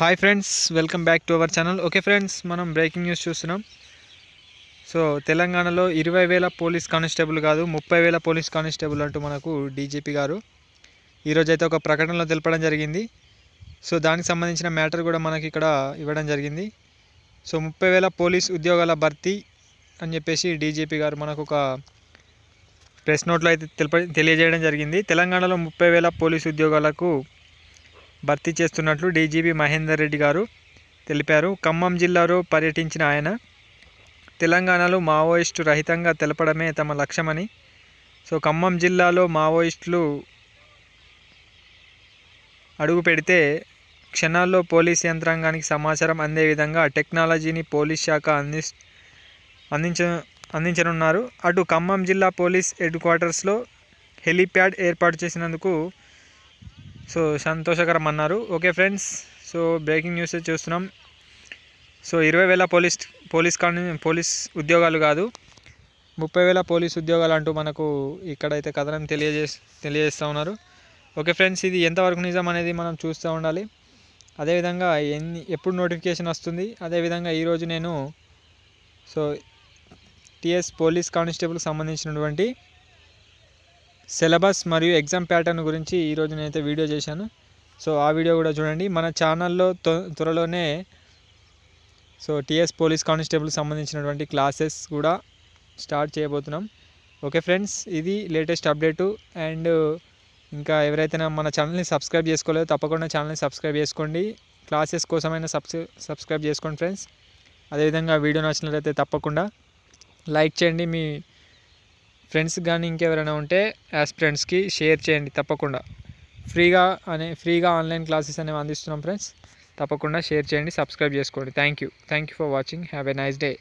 hi friends welcome back to our channel okay friends మనం breaking news చూస్తున్నాం so తెలంగాణలో ఇరవై వేల పోలీస్ కానిస్టేబుల్ కాదు ముప్పై వేల పోలీస్ కానిస్టేబుల్ అంటూ మనకు డీజీపీ గారు ఈరోజైతే ఒక ప్రకటనలో తెలపడం జరిగింది సో దానికి సంబంధించిన మ్యాటర్ కూడా మనకి ఇక్కడ ఇవ్వడం జరిగింది సో ముప్పై వేల పోలీస్ ఉద్యోగాల భర్తీ అని చెప్పేసి డీజీపీ గారు మనకు ఒక ప్రెస్ నోట్లో అయితే తెలియజేయడం జరిగింది తెలంగాణలో ముప్పై వేల పోలీస్ ఉద్యోగాలకు భర్తీ చేస్తున్నట్లు డీజీపీ మహేందర్ రెడ్డి గారు తెలిపారు ఖమ్మం జిల్లాలో పర్యటించిన ఆయన తెలంగాణలో మావోయిస్టు రహితంగా తెలపడమే తమ లక్ష్యమని సో ఖమ్మం జిల్లాలో మావోయిస్టులు అడుగు పెడితే క్షణాల్లో పోలీస్ యంత్రాంగానికి సమాచారం అందే విధంగా టెక్నాలజీని పోలీస్ శాఖ అంది అందించ అందించనున్నారు అటు ఖమ్మం జిల్లా పోలీస్ హెడ్ క్వార్టర్స్లో హెలీప్యాడ్ ఏర్పాటు చేసినందుకు సో సంతోషకరం అన్నారు okay friends so breaking news చూస్తున్నాం సో ఇరవై వేల పోలీస్ పోలీస్ కాని పోలీస్ ఉద్యోగాలు కాదు ముప్పై వేల పోలీస్ ఉద్యోగాలు అంటూ మనకు ఇక్కడైతే కథనం తెలియజే తెలియజేస్తూ ఉన్నారు ఓకే ఫ్రెండ్స్ ఇది ఎంతవరకు నిజం అనేది మనం చూస్తూ ఉండాలి అదేవిధంగా ఎన్ని ఎప్పుడు నోటిఫికేషన్ వస్తుంది అదేవిధంగా ఈరోజు నేను సో టిఎస్ పోలీస్ కానిస్టేబుల్కి సంబంధించినటువంటి సిలబస్ మరియు ఎగ్జామ్ ప్యాటర్న్ గురించి ఈరోజు నేనైతే వీడియో చేశాను సో ఆ వీడియో కూడా చూడండి మన ఛానల్లో త్వరలోనే సో టీఎస్ పోలీస్ కానిస్టేబుల్ సంబంధించినటువంటి క్లాసెస్ కూడా స్టార్ట్ చేయబోతున్నాం ఓకే ఫ్రెండ్స్ ఇది లేటెస్ట్ అప్డేటు అండ్ ఇంకా ఎవరైతే మన ఛానల్ని సబ్స్క్రైబ్ చేసుకోలేదో తప్పకుండా ఛానల్ని సబ్స్క్రైబ్ చేసుకోండి క్లాసెస్ కోసమైనా సబ్స్క్రైబ్ చేసుకోండి ఫ్రెండ్స్ అదేవిధంగా వీడియో నచ్చినట్లయితే తప్పకుండా లైక్ చేయండి మీ ఫ్రెండ్స్ కానీ ఇంకెవరైనా ఉంటే ఫ్రెండ్స్కి షేర్ చేయండి తప్పకుండా ఫ్రీగా అనే ఫ్రీగా ఆన్లైన్ క్లాసెస్ అనేవి అందిస్తున్నాం ఫ్రెండ్స్ తప్పకుండా షేర్ చేయండి సబ్స్క్రైబ్ చేసుకోండి thank you thank you for watching have a nice day